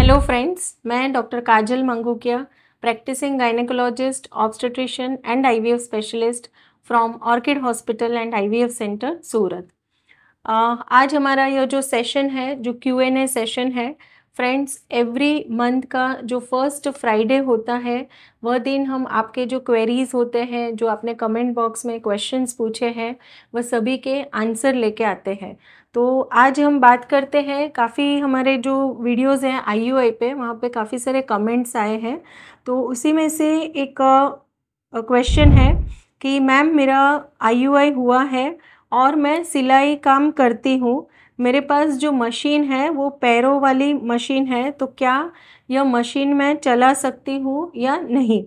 hello friends मैं doctor Kajal Mangukiya practicing gynecologist obstetrician and IVF specialist from Orchid hospital and IVF centre Surat आज हमारा यह जो सेशन है जो क्यू एन ए सेशन है फ्रेंड्स एवरी मंथ का जो फर्स्ट फ्राइडे होता है वह दिन हम आपके जो क्वेरीज होते हैं जो आपने कमेंट बॉक्स में क्वेश्चंस पूछे हैं वह सभी के आंसर लेके आते हैं तो आज हम बात करते हैं काफ़ी हमारे जो वीडियोस हैं आई पे वहाँ पे काफ़ी सारे कमेंट्स आए हैं तो उसी में से एक क्वेश्चन है कि मैम मेरा आई हुआ है और मैं सिलाई काम करती हूँ मेरे पास जो मशीन है वो पैरों वाली मशीन है तो क्या यह मशीन मैं चला सकती हूँ या नहीं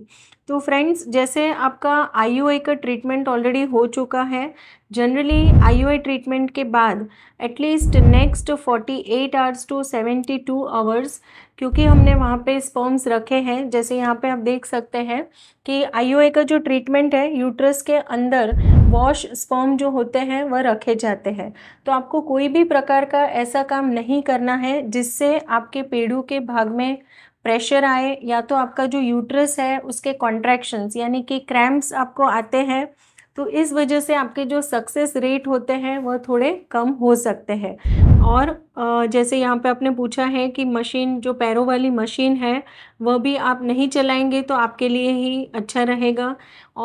तो फ्रेंड्स जैसे आपका आई का ट्रीटमेंट ऑलरेडी हो चुका है जनरली आई ट्रीटमेंट के बाद at least next 48 hours to seventy two hours क्योंकि हमने वहाँ पे स्पर्म्स रखे हैं जैसे यहाँ पे आप देख सकते हैं कि आई का जो ट्रीटमेंट है यूट्रस के अंदर वॉश स्पर्म जो होते हैं वह रखे जाते हैं तो आपको कोई भी प्रकार का ऐसा काम नहीं करना है जिससे आपके पेड़ों के भाग में प्रेशर आए या तो आपका जो यूट्रस है उसके कॉन्ट्रैक्शंस यानी कि क्रैम्प्स आपको आते हैं तो इस वजह से आपके जो सक्सेस रेट होते हैं वह थोड़े कम हो सकते हैं और जैसे यहाँ पे आपने पूछा है कि मशीन जो पैरों वाली मशीन है वह भी आप नहीं चलाएंगे तो आपके लिए ही अच्छा रहेगा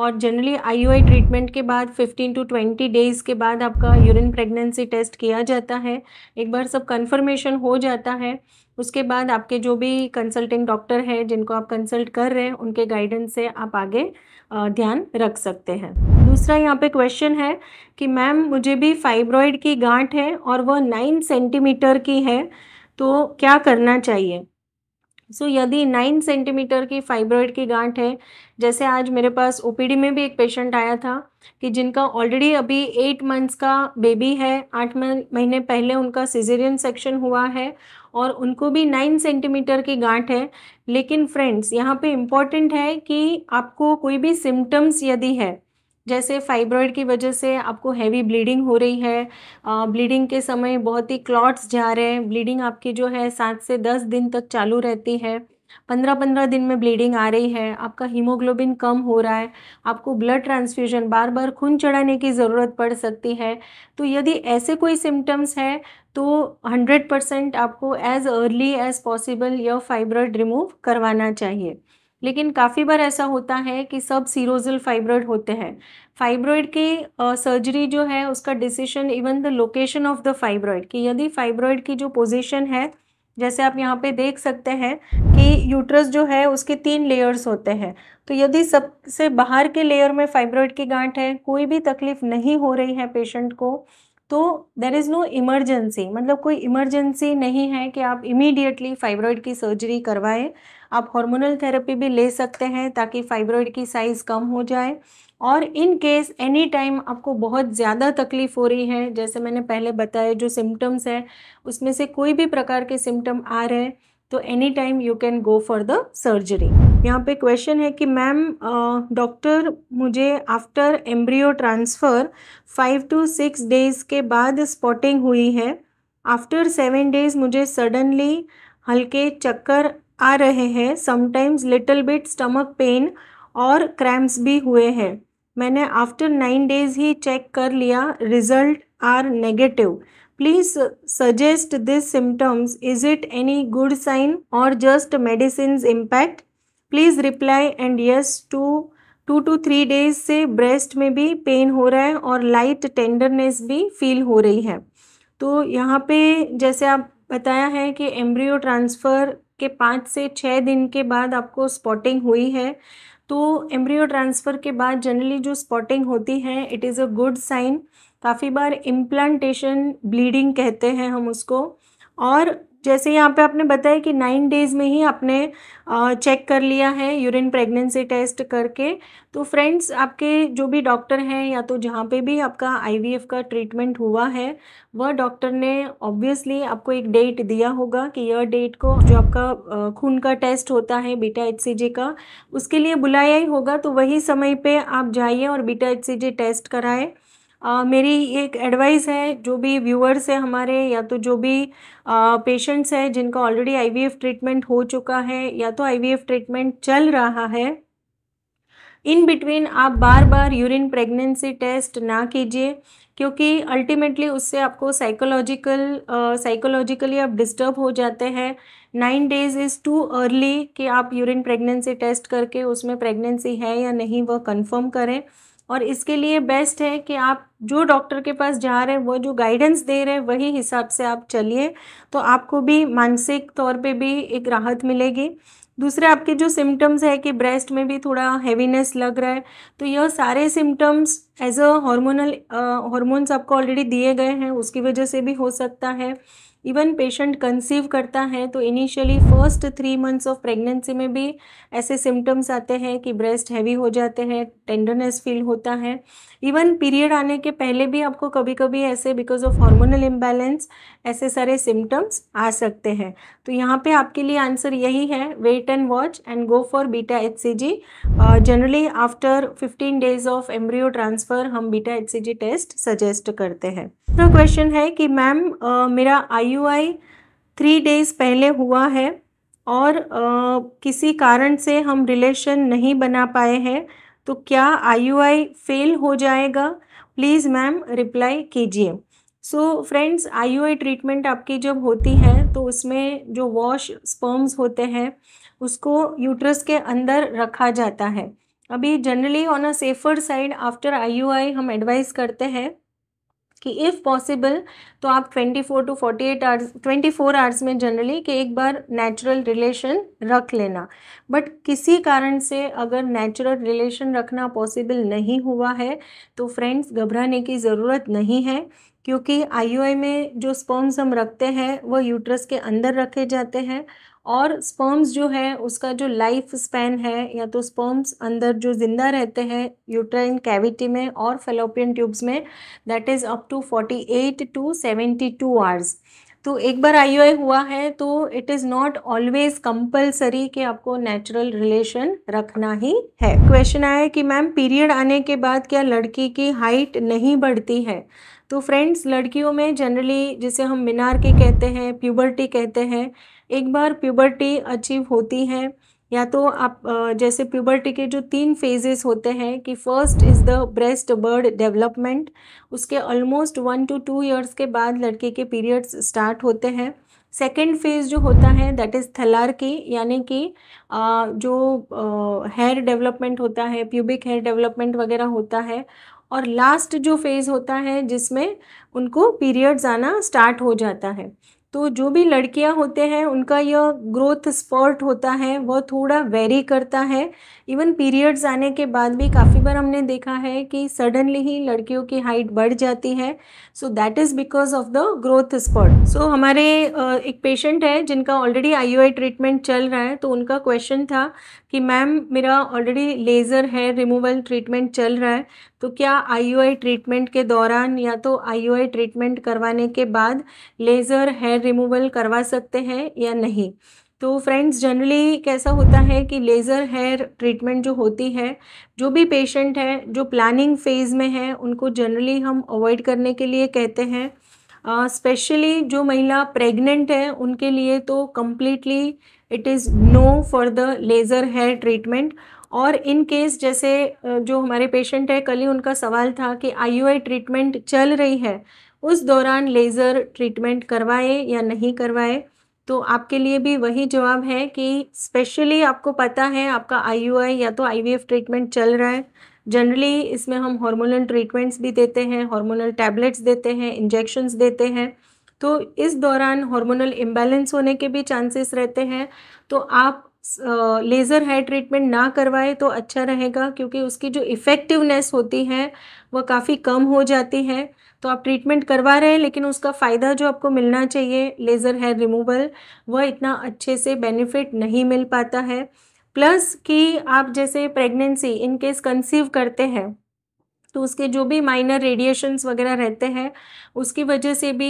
और जनरली आई ट्रीटमेंट के बाद 15 टू 20 डेज़ के बाद आपका यूरिन प्रेगनेंसी टेस्ट किया जाता है एक बार सब कंफर्मेशन हो जाता है उसके बाद आपके जो भी कंसल्टिंग डॉक्टर हैं जिनको आप कंसल्ट कर रहे हैं उनके गाइडेंस से आप आगे ध्यान रख सकते हैं दूसरा यहाँ पे क्वेश्चन है कि मैम मुझे भी फाइब्रॉयड की गांठ है और वह नाइन सेंटीमीटर की है तो क्या करना चाहिए सो so, यदि नाइन सेंटीमीटर की फाइब्रॉयड की गांठ है जैसे आज मेरे पास ओ में भी एक पेशेंट आया था कि जिनका ऑलरेडी अभी एट मंथ्स का बेबी है आठ महीने पहले उनका सिजेरियन सेक्शन हुआ है और उनको भी नाइन सेंटीमीटर की गांठ है लेकिन फ्रेंड्स यहाँ पे इम्पॉर्टेंट है कि आपको कोई भी सिम्टम्स यदि है जैसे फाइब्रॉइड की वजह से आपको हैवी ब्लीडिंग हो रही है ब्लीडिंग के समय बहुत ही क्लॉट्स जा रहे हैं ब्लीडिंग आपकी जो है सात से दस दिन तक चालू रहती है पंद्रह पंद्रह दिन में ब्लीडिंग आ रही है आपका हीमोग्लोबिन कम हो रहा है आपको ब्लड ट्रांसफ्यूजन बार बार खून चढ़ाने की ज़रूरत पड़ सकती है तो यदि ऐसे कोई सिम्टम्स है तो 100 परसेंट आपको एज अर्ली एज पॉसिबल यह फाइब्रॉइड रिमूव करवाना चाहिए लेकिन काफ़ी बार ऐसा होता है कि सब सीरोजल फाइब्रॉइड होते हैं फाइब्रॉइड की सर्जरी जो है उसका decision even the location of the fibroid कि यदि फाइब्रॉइड की जो पोजीशन है जैसे आप यहाँ पे देख सकते हैं कि यूट्रस जो है उसके तीन लेयर्स होते हैं तो यदि सबसे बाहर के लेयर में फाइब्रॉइड की गांठ है कोई भी तकलीफ नहीं हो रही है पेशेंट को तो देर इज़ नो इमरजेंसी मतलब कोई इमरजेंसी नहीं है कि आप इमीडिएटली फाइब्रॉइड की सर्जरी करवाएं आप हार्मोनल थेरेपी भी ले सकते हैं ताकि फाइब्रॉइड की साइज़ कम हो जाए और इन केस एनी टाइम आपको बहुत ज़्यादा तकलीफ़ हो रही है जैसे मैंने पहले बताया जो सिम्टम्स हैं उसमें से कोई भी प्रकार के सिम्टम आ रहे हैं तो any time you can go for the surgery यहाँ पे क्वेश्चन है कि मैम डॉक्टर मुझे after embryo transfer five to six days के बाद स्पॉटिंग हुई है आफ्टर सेवन डेज़ मुझे सडनली हल्के चक्कर आ रहे हैं sometimes little bit stomach pain और क्रैम्प्स भी हुए हैं मैंने आफ्टर नाइन डेज़ ही चेक कर लिया result are negative please suggest this symptoms is it any good sign और just medicine impact please reply and yes two to two three days से ब्रेस्ट में भी पेन हो रहा है और लाइट टेंडरनेस भी फील हो रही है तो यहाँ पे जैसे आप बताया है कि एम्ब्रियो ट्रांसफ़र के पाँच से छः दिन के बाद आपको स्पॉटिंग हुई है तो एम्ब्रियो ट्रांसफ़र के बाद जनरली जो स्पॉटिंग होती है it is a good sign काफ़ी बार इम्प्लांटेशन ब्लीडिंग कहते हैं हम उसको और जैसे यहाँ पे आपने बताया कि नाइन डेज़ में ही आपने चेक कर लिया है यूरिन प्रेगनेंसी टेस्ट करके तो फ्रेंड्स आपके जो भी डॉक्टर हैं या तो जहाँ पे भी आपका आईवीएफ का ट्रीटमेंट हुआ है वह डॉक्टर ने ऑब्वियसली आपको एक डेट दिया होगा कि यह डेट को जो आपका खून का टेस्ट होता है बीटा एच का उसके लिए बुलाया ही होगा तो वही समय पर आप जाइए और बीटा एच टेस्ट कराएँ आ, मेरी एक एडवाइस है जो भी व्यूअर्स हैं हमारे या तो जो भी पेशेंट्स हैं जिनका ऑलरेडी आईवीएफ ट्रीटमेंट हो चुका है या तो आईवीएफ ट्रीटमेंट चल रहा है इन बिटवीन आप बार बार यूरिन प्रेगनेंसी टेस्ट ना कीजिए क्योंकि अल्टीमेटली उससे आपको साइकोलॉजिकल साइकोलॉजिकली आप डिस्टर्ब हो जाते हैं nine days is too early कि आप यूरिन प्रेगनेंसी टेस्ट करके उसमें प्रेगनेंसी है या नहीं वह कंफर्म करें और इसके लिए बेस्ट है कि आप जो डॉक्टर के पास जा रहे हैं वो जो गाइडेंस दे रहे हैं वही हिसाब से आप चलिए तो आपको भी मानसिक तौर पे भी एक राहत मिलेगी दूसरे आपके जो सिम्टम्स है कि ब्रेस्ट में भी थोड़ा हैवीनेस लग रहा है तो यह सारे symptoms as a hormonal hormones आपको ऑलरेडी दिए गए हैं उसकी वजह से भी हो सकता है इवन पेशेंट कंसीव करता है तो initially first three months of pregnancy में भी ऐसे सिम्टम्स आते हैं कि ब्रेस्ट हैवी हो जाते हैं टेंडरनेस फील होता है इवन पीरियड आने के पहले भी आपको कभी कभी ऐसे बिकॉज ऑफ हार्मोनल इम्बैलेंस ऐसे सारे सिम्टम्स आ सकते हैं तो यहाँ पे आपके लिए आंसर यही है wait and watch and go for beta H C G generally after fifteen days of embryo transfer पर हम बीटा एचसीजी टेस्ट सजेस्ट करते हैं दूसरा क्वेश्चन है कि मैम मेरा आईयूआई थ्री डेज पहले हुआ है और आ, किसी कारण से हम रिलेशन नहीं बना पाए हैं तो क्या आईयूआई फेल हो जाएगा प्लीज़ मैम रिप्लाई कीजिए सो फ्रेंड्स आईयूआई ट्रीटमेंट आपकी जब होती है तो उसमें जो वॉश स्पर्म्स होते हैं उसको यूट्रस के अंदर रखा जाता है अभी generally on a safer side after IUI हम एडवाइस करते हैं कि इफ़ पॉसिबल तो आप 24 to forty eight hours four hours में जनरली कि एक बार नेचुरल रिलेशन रख लेना बट किसी कारण से अगर नेचुरल रिलेशन रखना पॉसिबल नहीं हुआ है तो फ्रेंड्स घबराने की ज़रूरत नहीं है क्योंकि आईयूआई में जो स्पॉन्स हम रखते हैं वो यूट्रस के अंदर रखे जाते हैं और स्पर्म्स जो है उसका जो लाइफ स्पैन है या तो स्पर्म्स अंदर जो ज़िंदा रहते हैं यूट्राइन कैविटी में और फेलोपियन ट्यूब्स में that is up to 48 to 72 hours तो एक बार आई हुआ है तो it is not always compulsory कि आपको नेचुरल रिलेशन रखना ही है क्वेश्चन आया कि मैम पीरियड आने के बाद क्या लड़की की हाइट नहीं बढ़ती है तो फ्रेंड्स लड़कियों में जनरली जिसे हम मीनार के कहते हैं प्यूबर्टी कहते हैं एक बार प्यूबर्टी अचीव होती है या तो आप जैसे प्यूबर्टी के जो तीन फेजेस होते हैं कि first is the breast bud development उसके almost one to two years के बाद लड़के के पीरियड्स स्टार्ट होते हैं सेकेंड फेज जो होता है दैट इज़ थलार की यानी कि जो हेयर डेवलपमेंट होता है प्यूबिक हेयर डेवलपमेंट वगैरह होता है और लास्ट जो फेज़ होता है जिसमें उनको पीरियड्स आना स्टार्ट हो जाता है तो जो भी लड़कियां होते हैं उनका यह ग्रोथ स्पर्ट होता है वह थोड़ा वेरी करता है इवन पीरियड्स आने के बाद भी काफ़ी बार हमने देखा है कि सडनली ही लड़कियों की हाइट बढ़ जाती है so that is because of the growth spurt so हमारे एक पेशेंट है जिनका ऑलरेडी आई ट्रीटमेंट चल रहा है तो उनका क्वेश्चन था कि मैम मेरा already laser hair removal treatment चल रहा है तो क्या आई ट्रीटमेंट के दौरान या तो आई ट्रीटमेंट करवाने के बाद लेज़र है हेयर रिमूवल करवा सकते हैं या नहीं तो फ्रेंड्स जनरली कैसा होता है कि लेज़र हेयर ट्रीटमेंट जो होती है जो भी पेशेंट है जो प्लानिंग फ़ेज़ में है उनको जनरली हम अवॉइड करने के लिए कहते हैं स्पेशली uh, जो महिला प्रेग्नेंट है उनके लिए तो completely it is no for the laser hair treatment और इन केस जैसे जो हमारे पेशेंट है कल ही उनका सवाल था कि आई ट्रीटमेंट चल रही है उस दौरान लेज़र ट्रीटमेंट करवाए या नहीं करवाए तो आपके लिए भी वही जवाब है कि स्पेशली आपको पता है आपका आई या तो आई ट्रीटमेंट चल रहा है जनरली इसमें हम हार्मोनल ट्रीटमेंट्स भी देते हैं हार्मोनल टैबलेट्स देते हैं इंजेक्शंस देते हैं तो इस दौरान हार्मोनल इम्बेलेंस होने के भी चांसेस रहते हैं तो आप लेज़र हेयर ट्रीटमेंट ना करवाए तो अच्छा रहेगा क्योंकि उसकी जो इफ़ेक्टिवनेस होती है वह काफ़ी कम हो जाती है तो आप ट्रीटमेंट करवा रहे हैं लेकिन उसका फ़ायदा जो आपको मिलना चाहिए लेज़र हेयर रिमूवल वह इतना अच्छे से बेनिफिट नहीं मिल पाता है प्लस कि आप जैसे प्रेगनेंसी इनकेस कंसीव करते हैं तो उसके जो भी माइनर रेडिएशंस वगैरह रहते हैं उसकी वजह से भी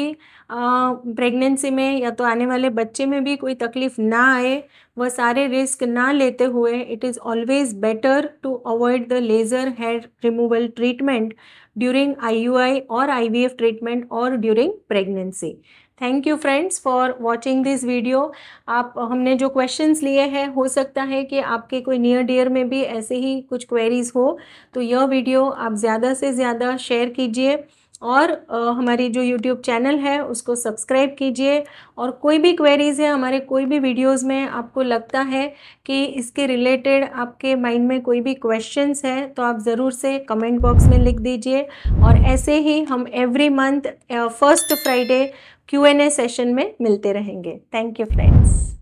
प्रेगनेंसी में या तो आने वाले बच्चे में भी कोई तकलीफ़ ना आए वह सारे रिस्क ना लेते हुए it is always better to avoid the laser hair removal treatment during IUI और आईवीएफ ट्रीटमेंट और during pregnancy thank you friends for watching this video आप हमने जो क्वेश्चंस लिए हैं हो सकता है कि आपके कोई नियर डियर में भी ऐसे ही कुछ क्वेरीज़ हो तो यह वीडियो आप ज़्यादा से ज़्यादा शेयर कीजिए और हमारी जो YouTube चैनल है उसको सब्सक्राइब कीजिए और कोई भी क्वेरीज़ है हमारे कोई भी वीडियोस में आपको लगता है कि इसके रिलेटेड आपके माइंड में कोई भी क्वेश्चंस है तो आप ज़रूर से कमेंट बॉक्स में लिख दीजिए और ऐसे ही हम every month first Friday Q and A session में मिलते रहेंगे थैंक यू फ्रेंड्स